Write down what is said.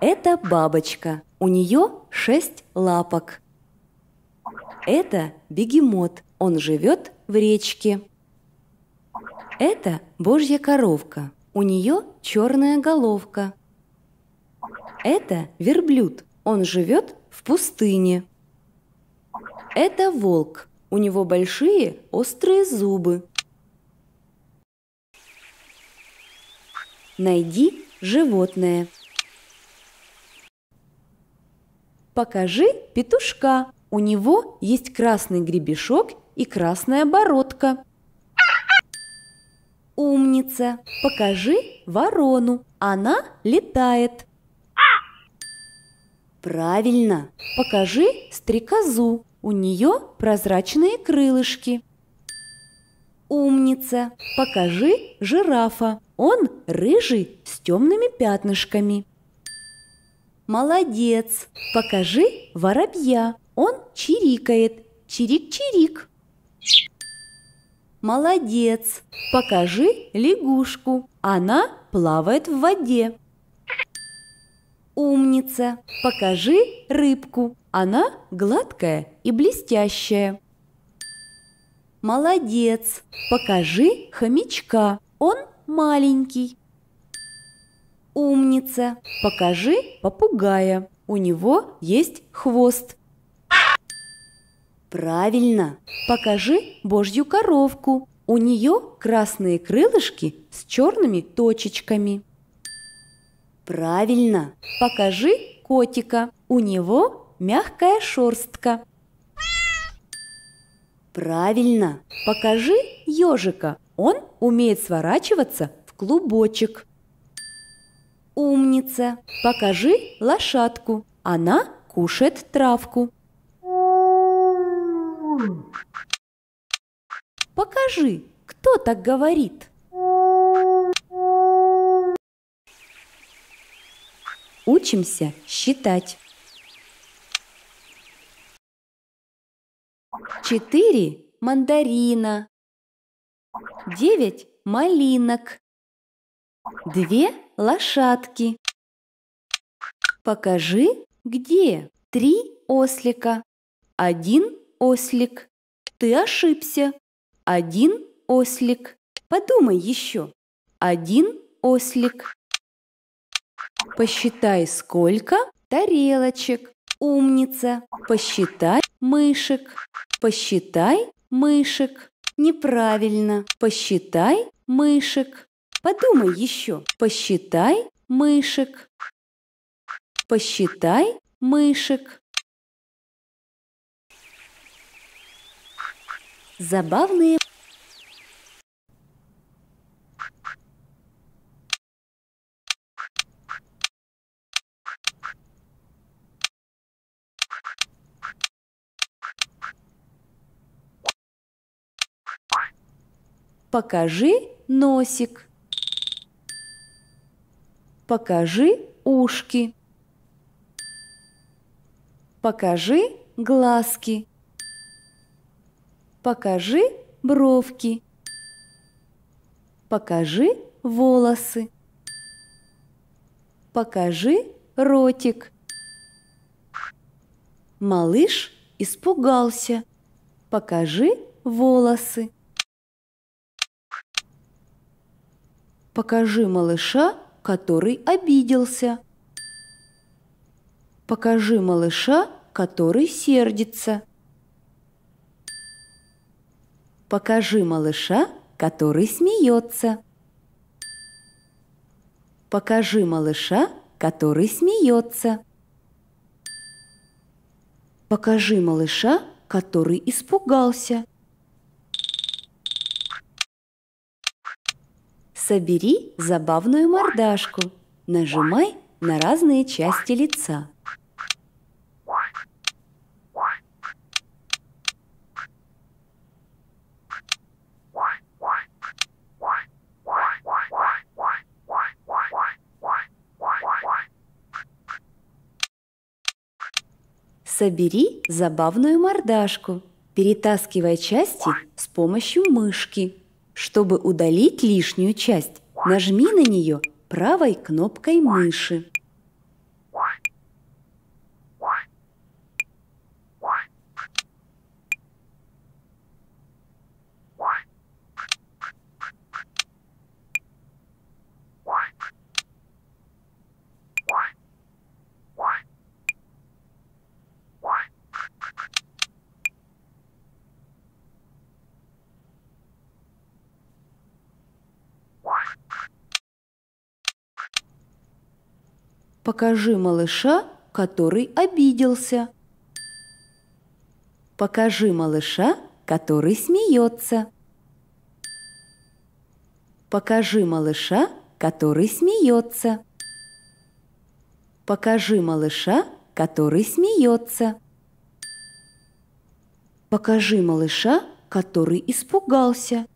Это бабочка. У нее шесть лапок. Это бегемот. Он живет в речке. Это божья коровка. У нее черная головка. Это верблюд. Он живет в пустыне. Это волк. У него большие острые зубы. Найди животное. Покажи петушка. У него есть красный гребешок и красная бородка. Умница! Покажи ворону. Она летает. Правильно! Покажи стрекозу. У нее прозрачные крылышки. Умница! Покажи жирафа. Он рыжий с темными пятнышками. Молодец! Покажи воробья. Он чирикает. Чирик-чирик. Молодец! Покажи лягушку. Она плавает в воде. Умница! Покажи рыбку. Она гладкая и блестящая. Молодец! Покажи хомячка. Он маленький. Умница. Покажи попугая. У него есть хвост. Правильно. Покажи божью коровку. У нее красные крылышки с черными точечками. Правильно. Покажи котика. У него мягкая шерстка. Правильно. Покажи ежика. Он умеет сворачиваться в клубочек. Умница. Покажи лошадку. Она кушает травку. Покажи, кто так говорит. Учимся считать. Четыре – мандарина. Девять – малинок. Две лошадки. Покажи, где три ослика. Один ослик. Ты ошибся. Один ослик. Подумай еще. Один ослик. Посчитай, сколько тарелочек. Умница. Посчитай мышек. Посчитай мышек. Неправильно. Посчитай мышек. Подумай еще. Посчитай мышек. Посчитай мышек. Забавные Покажи носик. Покажи ушки. Покажи глазки. Покажи бровки. Покажи волосы. Покажи ротик. Малыш испугался. Покажи волосы. Покажи малыша который обиделся. Покажи малыша, который сердится. Покажи малыша, который смеется. Покажи малыша, который смеется. Покажи малыша, который испугался. Собери забавную мордашку. Нажимай на разные части лица. Собери забавную мордашку, перетаскивая части с помощью мышки. Чтобы удалить лишнюю часть, нажми на нее правой кнопкой мыши. Покажи малыша, который обиделся. Покажи малыша, который смеется. Покажи малыша, который смеется. Покажи малыша, который смеется. Покажи малыша, который испугался.